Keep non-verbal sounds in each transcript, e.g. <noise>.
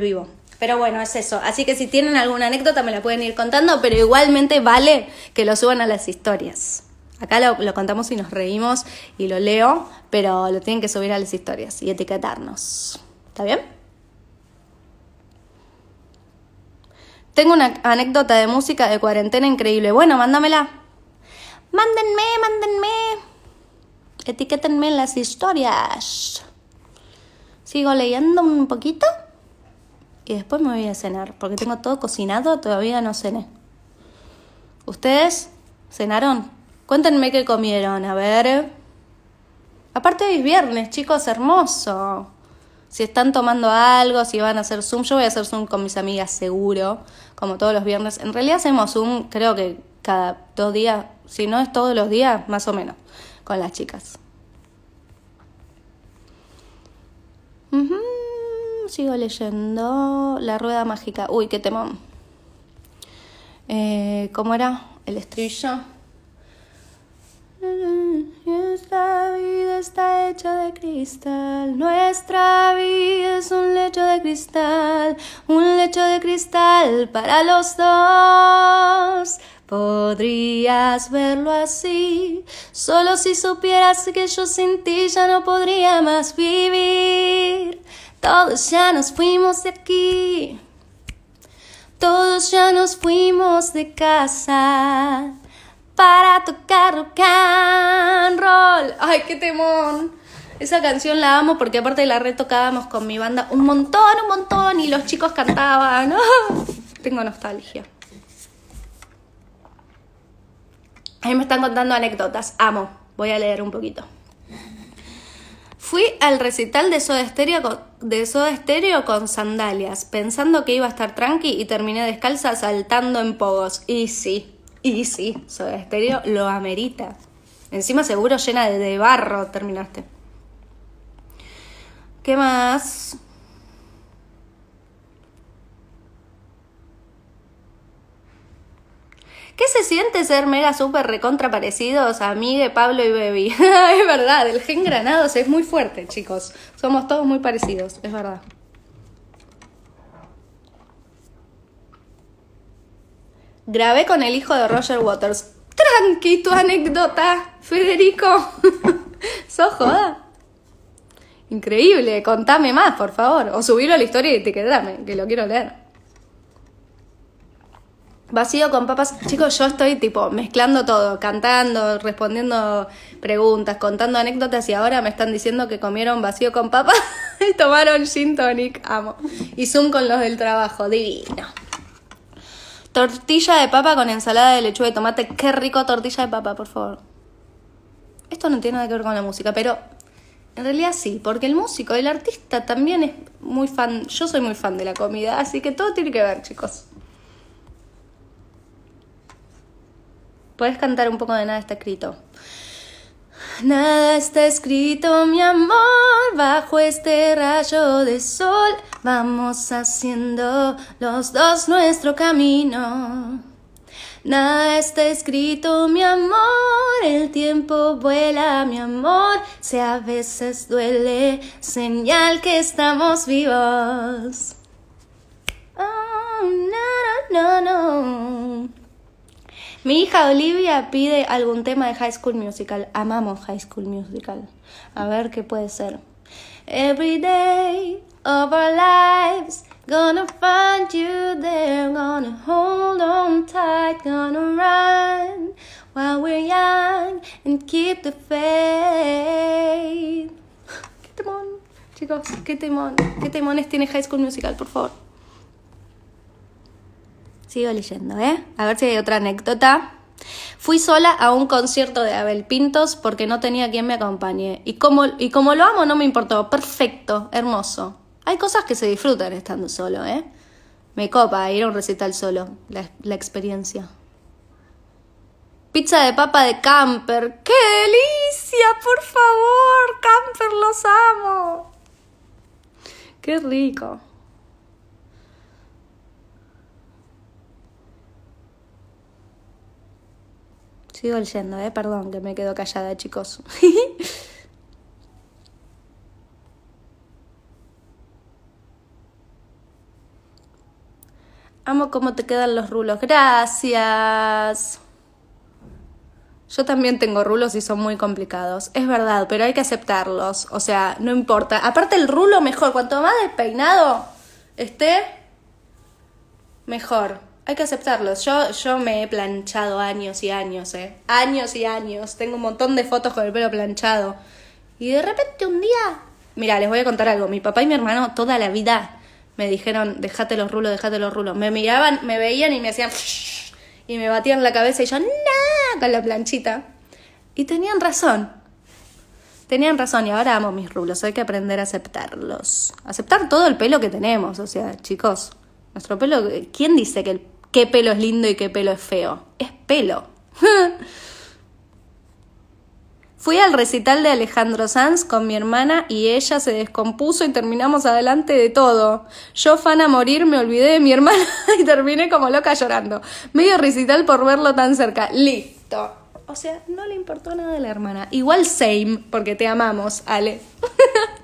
vivo. Pero bueno, es eso. Así que si tienen alguna anécdota me la pueden ir contando, pero igualmente vale que lo suban a las historias. Acá lo, contamos y nos reímos y lo leo, pero lo tienen que subir a las historias y etiquetarnos. ¿Está bien? Tengo una anécdota de música de cuarentena increíble. Bueno, mándamela. Mándenme, mándenme. Etiquétenme las historias. Sigo leyendo un poquito y después me voy a cenar, porque tengo todo cocinado, todavía no cené. ¿Ustedes cenaron? Cuéntenme qué comieron, a ver. Aparte hoy es viernes, chicos, hermoso. Si están tomando algo, si van a hacer Zoom, yo voy a hacer Zoom con mis amigas seguro, como todos los viernes. En realidad hacemos Zoom, creo que cada dos días, si no es todos los días, más o menos, con las chicas sigo leyendo La Rueda Mágica. Uy, qué temón. Eh, ¿Cómo era? El estribillo. Nuestra vida está hecha de cristal, nuestra vida es un lecho de cristal, un lecho de cristal para los dos. Podrías verlo así, solo si supieras que yo sin ti ya no podría más vivir. Todos ya nos fuimos de aquí. Todos ya nos fuimos de casa para tocar rock and roll. Ay, qué temón. Esa canción la amo porque aparte la retocábamos con mi banda un montón, un montón y los chicos cantaban. <laughs> tengo nostalgia. Ahí me están contando anécdotas. Amo. Voy a leer un poquito. Fui al recital de Soda, Estéreo con, sandalias, pensando que iba a estar tranqui y terminé descalza saltando en pogos. Y sí, y sí, Soda Estéreo lo amerita. Encima seguro llena de barro terminaste. ¿Qué más? ¿Qué se siente ser mega super recontra parecidos a de Pablo y Baby? <laughs> es verdad, el gen granados es muy fuerte, chicos. Somos todos muy parecidos, es verdad. Grabé con el hijo de Roger Waters. Tranquito, anécdota, Federico. <laughs> ¿Sos joda? Increíble, contame más, por favor. O subilo a la historia y te quedame, que lo quiero leer. Vacío con papas. Chicos, yo estoy tipo mezclando todo, cantando, respondiendo preguntas, contando anécdotas y ahora me están diciendo que comieron vacío con papas <laughs> y tomaron gin tonic. Amo. Y Zoom con los del trabajo. Divino. Tortilla de papa con ensalada de lechuga y tomate. Qué rico tortilla de papa, por favor. Esto no tiene nada que ver con la música, pero en realidad sí, porque el músico, el artista también es muy fan. Yo soy muy fan de la comida, así que todo tiene que ver, chicos. Puedes cantar un poco de Nada está escrito. Nada está escrito, mi amor, bajo este rayo de sol. Vamos haciendo los dos nuestro camino. Nada está escrito, mi amor, el tiempo vuela, mi amor, si a veces duele, señal que estamos vivos. Oh, no, no, no, no. Mi hija Olivia pide algún tema de High School Musical. Amamos High School Musical. A ver qué puede ser. Every day of our lives, gonna find you there, gonna hold on tight, gonna run while we're young and keep the faith. <gasps> Qué temón, chicos, qué temón, qué temones tiene High School Musical, por favor. Sigo leyendo, ¿eh? A ver si hay otra anécdota. Fui sola a un concierto de Abel Pintos porque no tenía quien me acompañe. Y como, y como lo amo, no me importó. Perfecto, hermoso. Hay cosas que se disfrutan estando solo, ¿eh? Me copa ir a un recital solo, la, la experiencia. Pizza de papa de Camper. ¡Qué delicia! Por favor, Camper, los amo. ¡Qué rico! Sigo leyendo, ¿eh? Perdón que me quedo callada, chicos. <laughs> Amo cómo te quedan los rulos. Gracias. Yo también tengo rulos y son muy complicados. Es verdad, pero hay que aceptarlos. O sea, no importa. Aparte el rulo mejor. Cuanto más despeinado esté, mejor. Hay que aceptarlos. Yo, yo me he planchado años y años, ¿eh? Años y años. Tengo un montón de fotos con el pelo planchado. Y de repente un día... Mira, les voy a contar algo. Mi papá y mi hermano toda la vida me dijeron, dejate los rulos, dejate los rulos. Me miraban, me veían y me hacían... Y me batían la cabeza y yo, nada Con la planchita. Y tenían razón. Tenían razón y ahora amo mis rulos. Hay que aprender a aceptarlos. Aceptar todo el pelo que tenemos. O sea, chicos, nuestro pelo... ¿Quién dice que el qué pelo es lindo y qué pelo es feo. Es pelo. <laughs> Fui al recital de Alejandro Sanz con mi hermana y ella se descompuso y terminamos adelante de todo. Yo, fan a morir, me olvidé de mi hermana <laughs> y terminé como loca llorando. Medio recital por verlo tan cerca. Listo. O sea, no le importó nada de la hermana. Igual same, porque te amamos, Ale. <laughs>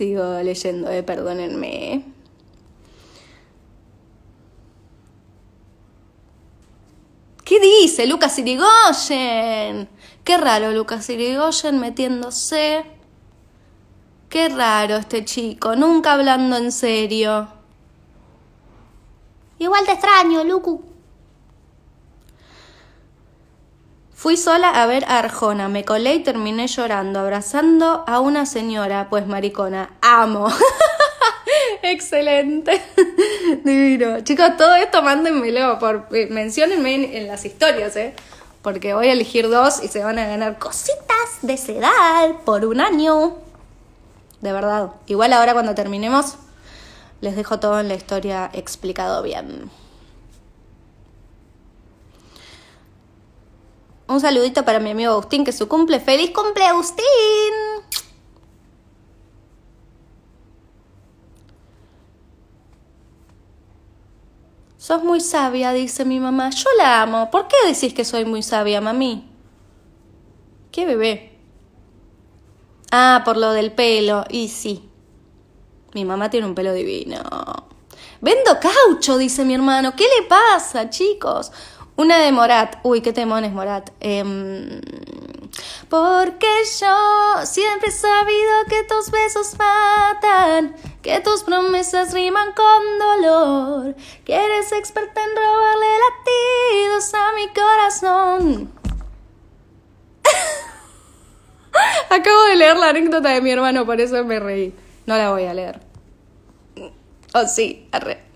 Sigo leyendo, eh, perdónenme. Eh. ¿Qué dice Lucas Irigoyen? Qué raro Lucas Irigoyen metiéndose. Qué raro este chico, nunca hablando en serio. Igual te extraño, Lucu. Fui sola a ver a Arjona, me colé y terminé llorando, abrazando a una señora, pues maricona, amo. <laughs> Excelente. <laughs> Divino. Chicos, todo esto mándenmelo, por, eh, menciónenme en, en, las historias, ¿eh? Porque voy a elegir dos y se van a ganar cositas de sedal por un año. De verdad. Igual ahora cuando terminemos, les dejo todo en la historia explicado bien. Un saludito para mi amigo Agustín, que su cumple. ¡Feliz cumple, Agustín! Sos muy sabia, dice mi mamá. Yo la amo. ¿Por qué decís que soy muy sabia, mami? ¿Qué bebé? Ah, por lo del pelo. Y sí. Mi mamá tiene un pelo divino. Vendo caucho, dice mi hermano. ¿Qué le pasa, chicos? Una de Morat. Uy, qué temón Morat. Em, porque yo siempre he sabido que tus besos matan, que tus promesas riman con dolor, que eres experta en robarle latidos a mi corazón. <laughs> Acabo de leer la anécdota de mi hermano, por eso me reí. No la voy a leer. Oh, sí, arre.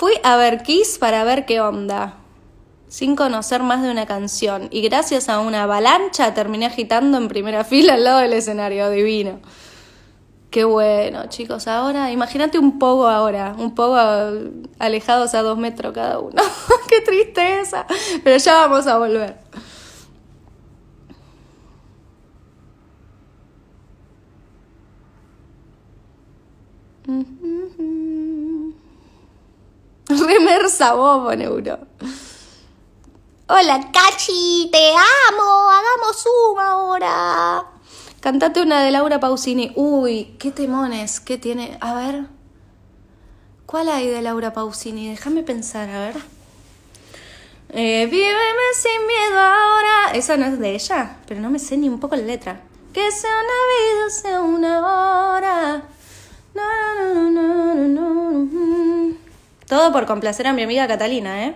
Fui a ver Kiss para ver qué onda, sin conocer más de una canción, y gracias a una avalancha terminé agitando en primera <laughs> fila al lado del escenario divino. Qué bueno, chicos. Ahora, imagínate un poco ahora, un poco alejados a dos metros cada uno. <laughs> Qué tristeza. Pero ya vamos a volver. sabobo, Neuro. Hola, Cachi, te amo, hagamos zoom ahora. Cantate una de Laura Pausini. Uy, qué temones, qué tiene. A ver. ¿Cuál hay de Laura Pausini? Déjame pensar, a ver. Eh, sin miedo ahora. Esa no es de ella, pero no me sé ni un poco la letra. Que sea una vida, sea una hora. No, no, no, no, no, no. Todo por complacer a mi amiga Catalina, ¿eh?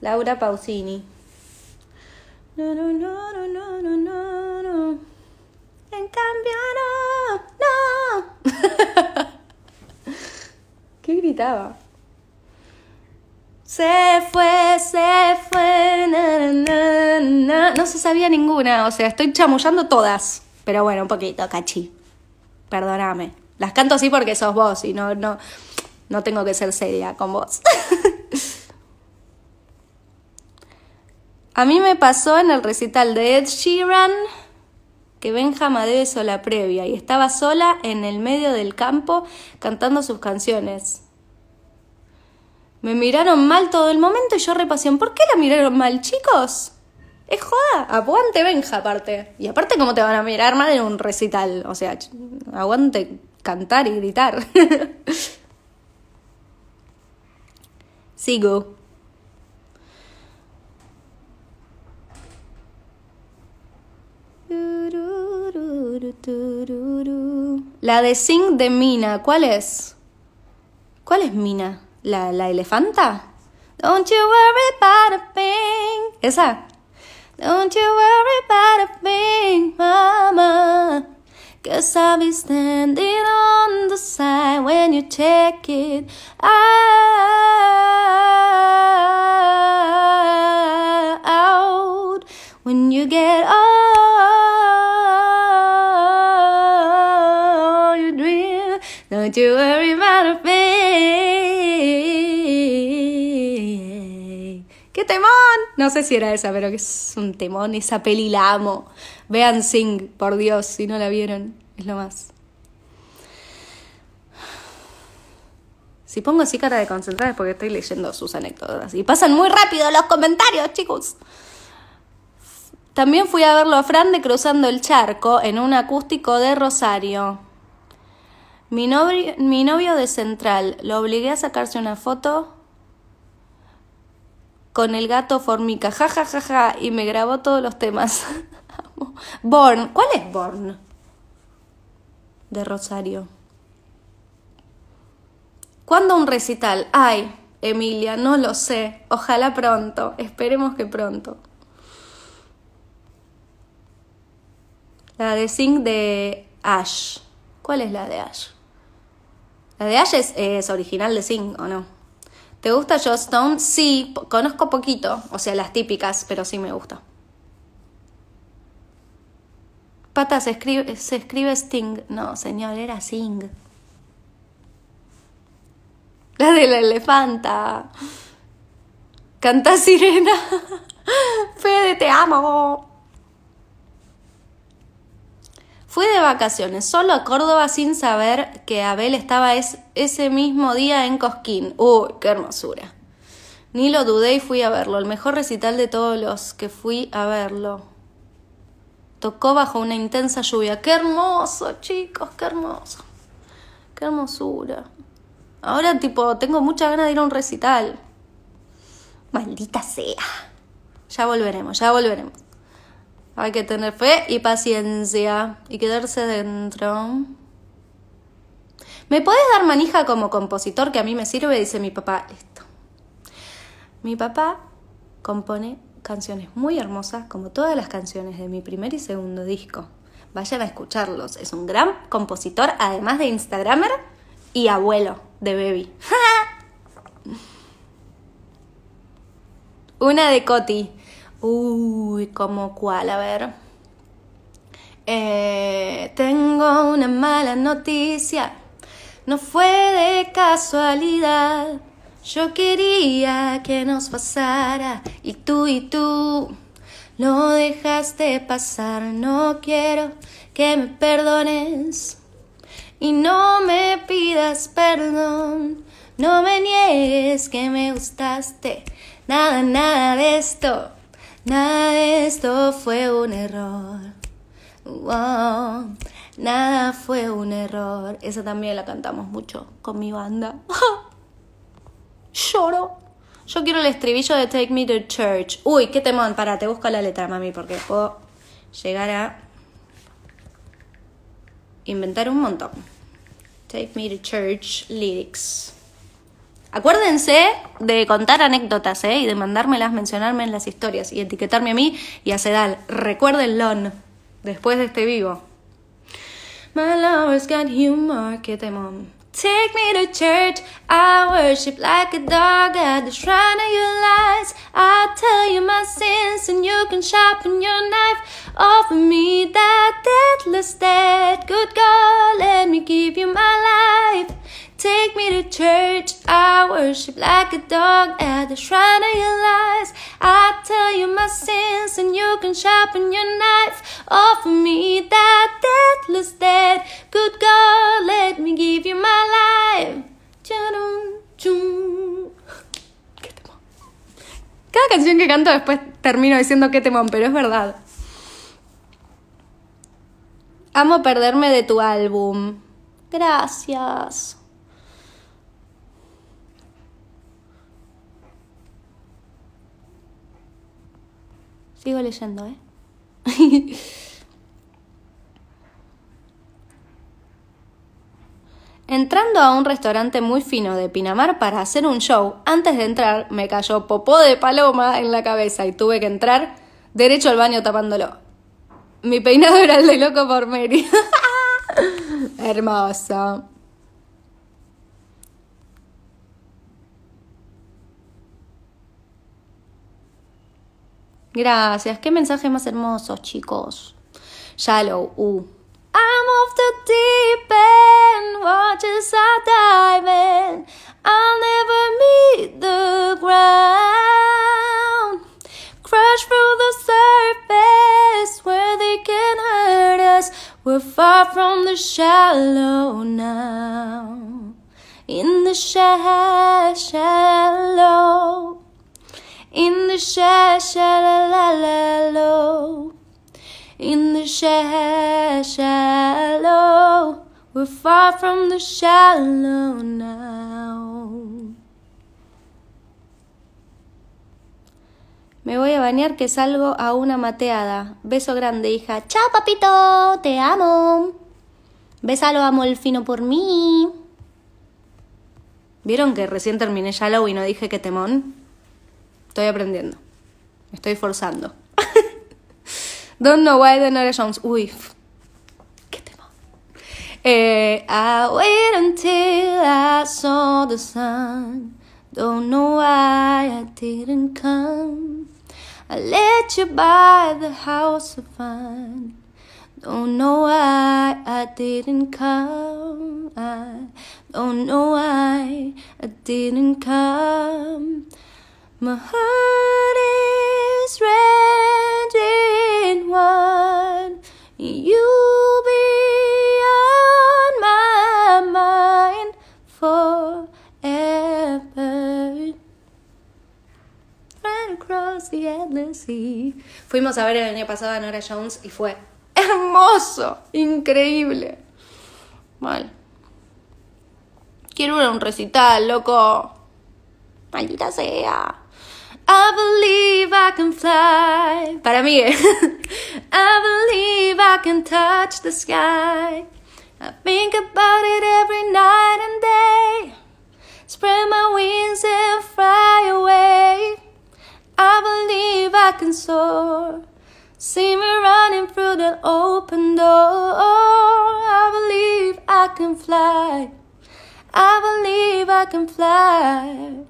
Laura Pausini. No, no, no, no, no, no, no, En cambio, no, no. <laughs> ¿Qué gritaba? Se fue, se fue, no No se sabía ninguna, o sea, estoy chamullando todas. Pero bueno, un poquito, cachi. Perdóname. Las canto así porque sos vos y no, no. No tengo que ser seria con vos. <laughs> A mí me pasó en el recital de Ed Sheeran que Benja me sola la previa y estaba sola en el medio del campo cantando sus canciones. Me miraron mal todo el momento y yo repasión. ¿Por qué la miraron mal, chicos? Es joda, aguante Benja aparte. Y aparte, ¿cómo te van a mirar mal en un recital? O sea, aguante cantar y gritar. <laughs> Sigo. La de Sing de Mina, ¿cuál es? ¿Cuál es Mina? ¿La, la elefanta? Don't you worry about a thing. Esa. Don't you worry about a thing, mama. because I'll be standing on the side when you check it out. When you get all your dreams, don't you worry about a thing. temón! No sé si era esa, pero que es un temón, esa peli la amo. Vean Sing, por Dios, si no la vieron, es lo más. Si pongo así cara de concentrada es porque estoy leyendo sus anécdotas. Y pasan muy rápido los comentarios, chicos. También fui a verlo a Fran de Cruzando el Charco en un acústico de Rosario. Mi novio, mi novio de Central, lo obligué a sacarse una foto con el gato Formica, jajajaja, ja, ja, y me grabó todos los temas. <laughs> Born, ¿cuál es Born? De Rosario. ¿Cuándo un recital? Ay, Emilia, no lo sé. Ojalá pronto, esperemos que pronto. La de sing de Ash. ¿Cuál es la de Ash? La de Ash es, original de sing ¿o no? ¿Te gusta Joss Stone? Sí, conozco poquito, o sea, las típicas, pero sí me gusta. Pata, se escribe, se escribe Sting. No, señor, era Sing. La de la elefanta. Canta sirena. <laughs> Fede, te amo. Fui de vacaciones solo a Córdoba sin saber que Abel estaba ese mismo día en Cosquín. ¡Uy, qué hermosura! Ni lo dudé y fui a verlo, el mejor recital de todos los que fui a verlo. Tocó bajo una intensa lluvia. ¡Qué hermoso, chicos! ¡Qué hermoso! ¡Qué hermosura! Ahora, tipo, tengo mucha ganas de ir a un recital. Maldita sea. Ya volveremos, ya volveremos. Hay que tener fe y paciencia y quedarse dentro. ¿Me puedes dar manija como compositor que a mí me sirve? Dice mi papá esto. Mi papá compone canciones muy hermosas, como todas las canciones de mi primer y segundo disco. Vayan a escucharlos. Es un gran compositor, además de Instagramer y abuelo de Baby. <laughs> Una de Coti. Uy, ¿como cuál? A ver. Eh, tengo una mala noticia. No fue de casualidad. Yo quería que nos pasara y tú y tú lo dejaste pasar. No quiero que me perdones y no me pidas perdón. No me niegues que me gustaste. Nada, nada de esto. Nada esto fue un error. Wow, nada fue un error. Esa también la cantamos mucho con mi banda. <laughs> Lloro. Yo quiero el estribillo de Take Me to Church. Uy, qué temón. Para, te busco la letra, mami, porque puedo llegar a inventar un montón. Take Me to Church Lyrics. Acuérdense de contar anécdotas ¿eh? y de mandármelas, mencionarme en las historias y etiquetarme a mí y a Sedal. Recuérdenlo después de este vivo. My lover's got humor, qué temón. Take me to church, I worship like a dog at the shrine of your lies. I'll tell you my sins and you can sharpen your knife. Offer me that deathless dead. Good God, let me give you my life. Take me to church. I worship like a dog at the shrine of your lies. I tell you my sins, and you can sharpen your knife. Offer me that deathless dead. Good God, let me give you my life. Qué temón. Cada canción que canto después termino diciendo qué temón, pero es verdad. Amo perderme de tu álbum. Gracias. sigo leyendo, ¿eh? <laughs> Entrando a un restaurante muy fino de Pinamar para hacer un show, antes de entrar me cayó popó de paloma en la cabeza y tuve que entrar derecho al baño tapándolo. Mi peinado era el de loco por Mary. <laughs> Hermoso. Gracias. Qué mensaje más hermoso, chicos. Shallow, uh. I'm off the deep end, watches diving. I'll never meet the ground. Crash through the surface where they can hurt us. We're far from the shallow now. In the shallow. in the sha sha la la la In the sha shallow, we're far from the shallow now. Me voy a bañar que salgo a una mateada. Beso grande, hija. Chao, papito. Te amo. Besalo a Molfino por mí. ¿Vieron que recién terminé Shallow y no dije que temón? Estoy aprendiendo. estoy forzando. <laughs> Don't know why the Nora Jones. Uy, qué tema. Eh, I wait until I saw the sun. Don't know why I didn't come. I let you buy the house of fun. Don't know why I didn't come. I don't know why I didn't come. My heart is red in wine. You'll be on my mind forever. Right across the endless sea. Fuimos a ver el año pasado a Nora Jones y fue hermoso, increíble. Mal. Quiero un recital, loco. Maldita sea. I believe I can fly. Para mí, eh? <laughs> I believe I can touch the sky. I think about it every night and day. Spread my wings and fly away. I believe I can soar. See me running through the open door. I believe I can fly. I believe I can fly.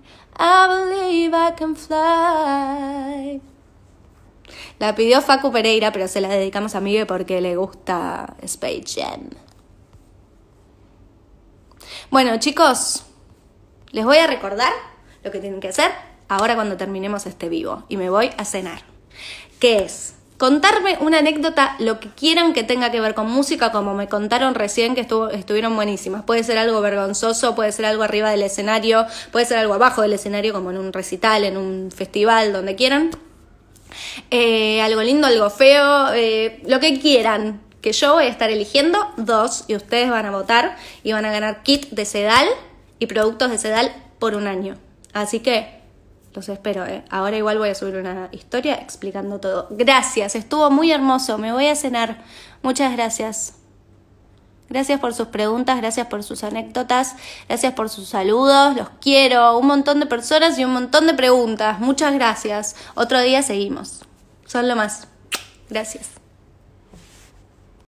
La pidió Facu Pereira, pero se la dedicamos a Miguel porque le gusta Space Jam. Bueno, chicos, les voy a recordar lo que tienen que hacer ahora cuando terminemos este vivo. Y me voy a cenar. ¿Qué es? contarme una anécdota, lo que quieran que tenga que ver con música, como me contaron recién que estuvo, estuvieron buenísimas. Puede ser algo vergonzoso, puede ser algo arriba del escenario, puede ser algo abajo del escenario, como en un recital, en un festival, donde quieran. Eh, algo lindo, algo feo, eh, lo que quieran. Que yo voy a estar eligiendo dos y ustedes van a votar y van a ganar kit de Sedal y productos de Sedal por un año. Así que los espero, ¿eh? Ahora igual voy a subir una historia explicando todo. Gracias, estuvo muy hermoso. Me voy a cenar. Muchas gracias. Gracias por sus preguntas, gracias por sus anécdotas, gracias por sus saludos, los quiero. Un montón de personas y un montón de preguntas. Muchas gracias. Otro día seguimos. Son lo más. Gracias.